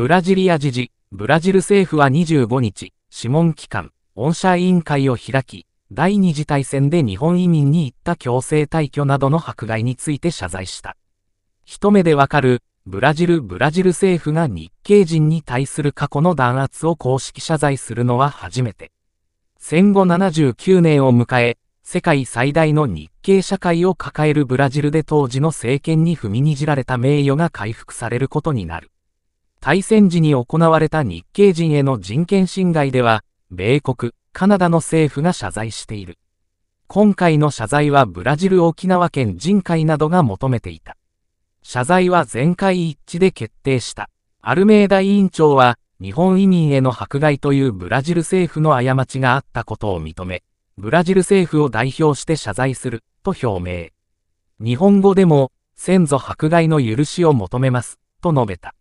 ブラジリア時事、ブラジル政府は25日、諮問機関、御社委員会を開き、第二次大戦で日本移民に行った強制退去などの迫害について謝罪した。一目でわかる、ブラジルブラジル政府が日系人に対する過去の弾圧を公式謝罪するのは初めて。戦後79年を迎え、世界最大の日系社会を抱えるブラジルで当時の政権に踏みにじられた名誉が回復されることになる。対戦時に行われた日系人への人権侵害では、米国、カナダの政府が謝罪している。今回の謝罪はブラジル沖縄県人会などが求めていた。謝罪は全会一致で決定した。アルメーダ委員長は、日本移民への迫害というブラジル政府の過ちがあったことを認め、ブラジル政府を代表して謝罪する、と表明。日本語でも、先祖迫害の許しを求めます、と述べた。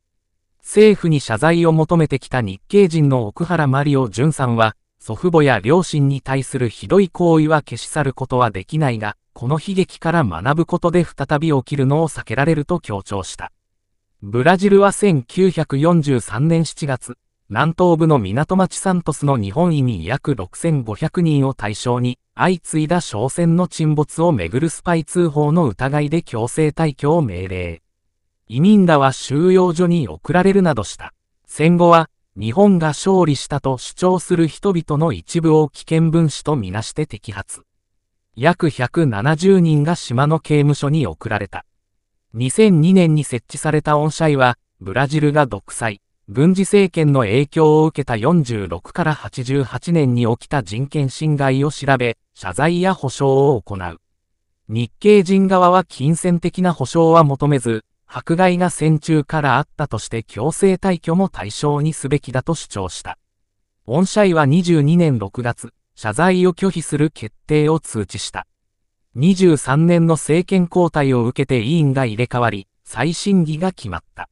政府に謝罪を求めてきた日系人の奥原マリオ淳さんは、祖父母や両親に対するひどい行為は消し去ることはできないが、この悲劇から学ぶことで再び起きるのを避けられると強調した。ブラジルは1943年7月、南東部の港町サントスの日本移民約6500人を対象に、相次いだ商船の沈没をめぐるスパイ通報の疑いで強制退去を命令。移民らは収容所に送られるなどした。戦後は、日本が勝利したと主張する人々の一部を危険分子とみなして摘発。約170人が島の刑務所に送られた。2002年に設置された恩赦イは、ブラジルが独裁、軍事政権の影響を受けた46から88年に起きた人権侵害を調べ、謝罪や保障を行う。日系人側は金銭的な保障は求めず、迫害が戦中からあったとして強制退去も対象にすべきだと主張した。オンシャイは22年6月、謝罪を拒否する決定を通知した。23年の政権交代を受けて委員が入れ替わり、再審議が決まった。